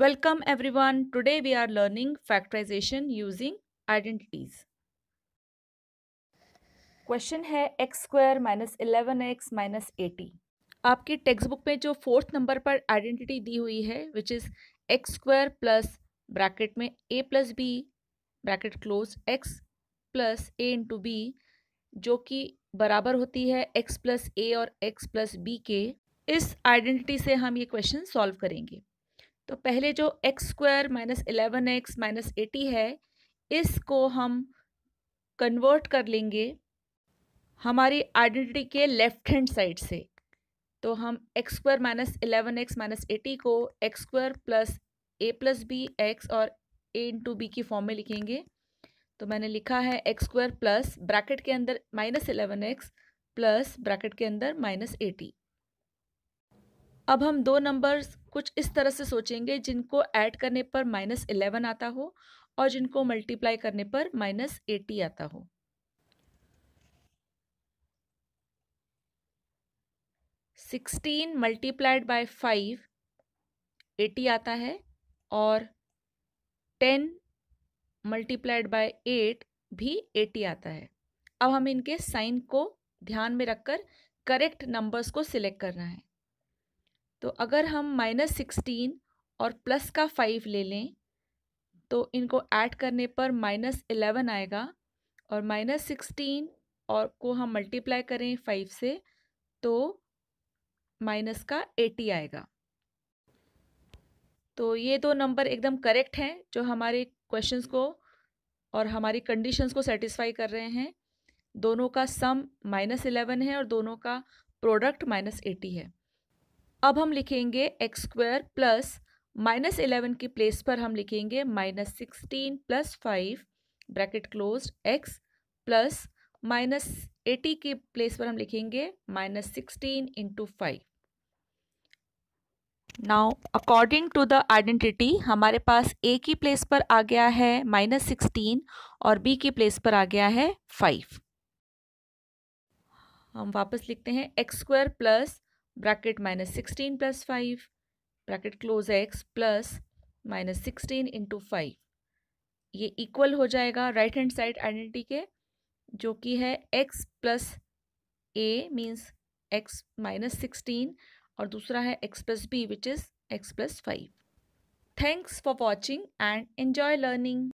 Welcome everyone. Today we are learning factorization using identities. Question है X square minus eleven X minus eighty आपकी textbook में जो fourth number पर identity दी हुई है which is X square plus bracket में A plus B bracket close X plus A into B जो कि बराबर होती है एक्स प्लस ए और एक्स प्लस बी के इस आइडेंटिटी से हम ये क्वेश्चन सॉल्व करेंगे तो पहले जो X square minus eleven X minus eighty है इसको हम कन्वर्ट कर लेंगे हमारी आइडेंटिटी के लेफ्ट हैंड साइड से तो हम X square minus eleven X minus eighty को X square plus A plus B X और ए इंटू बी की फॉर्म में लिखेंगे तो मैंने लिखा है एक्स स्क्वायर प्लस ब्रैकेट के अंदर minus eleven X plus bracket के अंदर माइनस एटी अब हम दो नंबर कुछ इस तरह से सोचेंगे जिनको ऐड करने पर माइनस इलेवन आता हो और जिनको मल्टीप्लाई करने पर माइनस एटी आता हो sixteen multiplied by five eighty आता है और टेन मल्टीप्लाइड बाय एट भी एटी आता है अब हम इनके साइन को ध्यान में रखकर करेक्ट नंबर्स को सिलेक्ट करना है तो अगर हम माइनस सिक्सटीन और प्लस का फाइव ले लें तो इनको ऐड करने पर माइनस इलेवन आएगा और माइनस सिक्सटीन और को हम मल्टीप्लाई करें फाइव से तो माइनस का एटी आएगा तो ये दो नंबर एकदम करेक्ट हैं जो हमारे क्वेश्चंस को और हमारी कंडीशंस को सेटिस्फाई कर रहे हैं दोनों का सम माइनस इलेवन है और दोनों का प्रोडक्ट माइनस एटी है अब हम लिखेंगे X square plus minus eleven की प्लेस पर हम लिखेंगे minus sixteen plus five bracket close X plus minus eighty की प्लेस पर हम लिखेंगे minus sixteen into five now according to the identity हमारे पास ए की प्लेस पर आ गया है माइनस सिक्सटीन और बी की प्लेस पर आ गया है फाइव हम वापस लिखते हैं X square plus bracket minus sixteen plus five bracket close X plus minus sixteen into five ये इक्वल हो जाएगा राइट हैंड साइड आइडेंटिटी के जो कि है X plus A means X minus sixteen और दूसरा है X plus B which is X plus five thanks for watching and enjoy learning